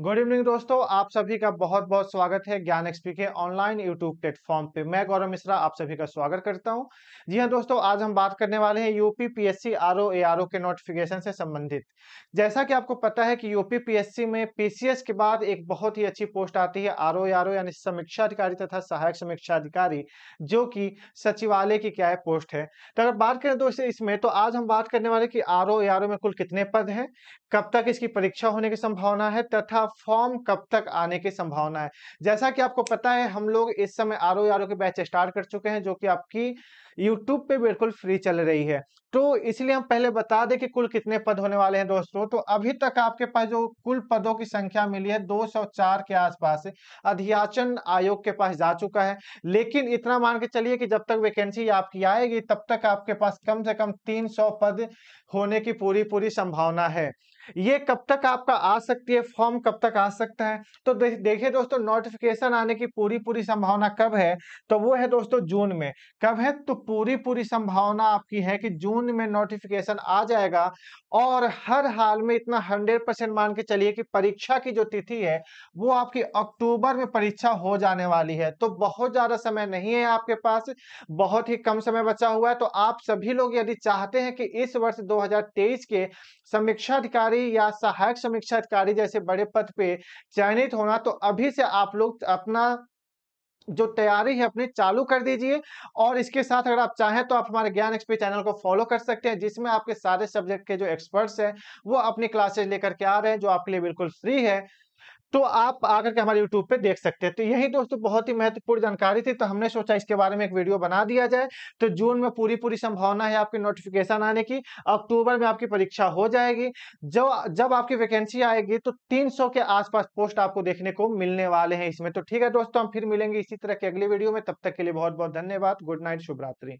good evening दोस्तों आप सभी का बहुत बहुत स्वागत है ज्ञान एक्सपी के ऑनलाइन यूट्यूब प्लेटफॉर्म पे मैं गौरव मिश्रा आप सभी का स्वागत करता हूं जी हां दोस्तों आज हम बात करने वाले हैं यूपी पीएससी आरओ एआरओ के नोटिफिकेशन से संबंधित जैसा कि आपको पता है कि यूपी पीएससी में पीसीएस के बाद एक बहुत ही अच्छी पोस्ट आती है आर ओ यानी समीक्षा अधिकारी तथा सहायक समीक्षा अधिकारी जो की सचिवालय की क्या है पोस्ट है तो अगर बात करें दोस्तों इसमें तो आज हम बात करने वाले की आर ओ में कुल कितने पद है कब तक इसकी परीक्षा होने की संभावना है तथा का फॉर्म कब तक आने की संभावना है जैसा कि आपको पता है हम लोग इस समय आर ओ आर ओ के बैच स्टार्ट कर चुके हैं जो कि आपकी यूट्यूब पे बिल्कुल फ्री चल रही है तो इसलिए हम पहले बता दें कि कुल कितने पद होने वाले हैं दोस्तों तो अभी तक आपके पास जो कुल पदों की संख्या मिली है 204 के आसपास अध्याचन आयोग के पास जा चुका है लेकिन इतना मान के चलिए कि जब तक वैकेंसी आपकी आएगी तब तक आपके पास कम से कम 300 पद होने की पूरी पूरी संभावना है ये कब तक आपका आ सकती है फॉर्म कब तक आ सकता है तो देखिए दोस्तों नोटिफिकेशन आने की पूरी पूरी संभावना कब है तो वो है दोस्तों जून में कब है तो पूरी पूरी संभावना आपकी है कि जून में नोटिफिकेशन आ जाएगा और हर हाल में इतना हंड्रेड परसेंट मान के चलिए कि परीक्षा की जो तिथि है वो आपकी अक्टूबर में परीक्षा हो जाने वाली है तो बहुत ज्यादा समय नहीं है आपके पास बहुत ही कम समय बचा हुआ है तो आप सभी लोग यदि चाहते हैं कि इस वर्ष दो के समीक्षा अधिकार अधिकारी या सहायक समीक्षा अधिकारी जैसे बड़े पद पे चयनित होना तो अभी से आप लोग अपना जो तैयारी है अपनी चालू कर दीजिए और इसके साथ अगर आप चाहें तो आप हमारे ज्ञान एक्सपी चैनल को फॉलो कर सकते हैं जिसमें आपके सारे सब्जेक्ट के जो एक्सपर्ट्स हैं वो अपनी क्लासेज लेकर के आ रहे हैं जो आपके लिए बिल्कुल फ्री है तो आप आकर के हमारे यूट्यूब पे देख सकते हैं तो यही दोस्तों बहुत ही महत्वपूर्ण जानकारी थी तो हमने सोचा इसके बारे में एक वीडियो बना दिया जाए तो जून में पूरी पूरी संभावना है आपकी नोटिफिकेशन आने की अक्टूबर में आपकी परीक्षा हो जाएगी जब जब आपकी वैकेंसी आएगी तो 300 के आसपास पोस्ट आपको देखने को मिलने वाले हैं इसमें तो ठीक है दोस्तों हम फिर मिलेंगे इसी तरह के अगले वीडियो में तब तक के लिए बहुत बहुत धन्यवाद गुड नाइट शुभरात्रि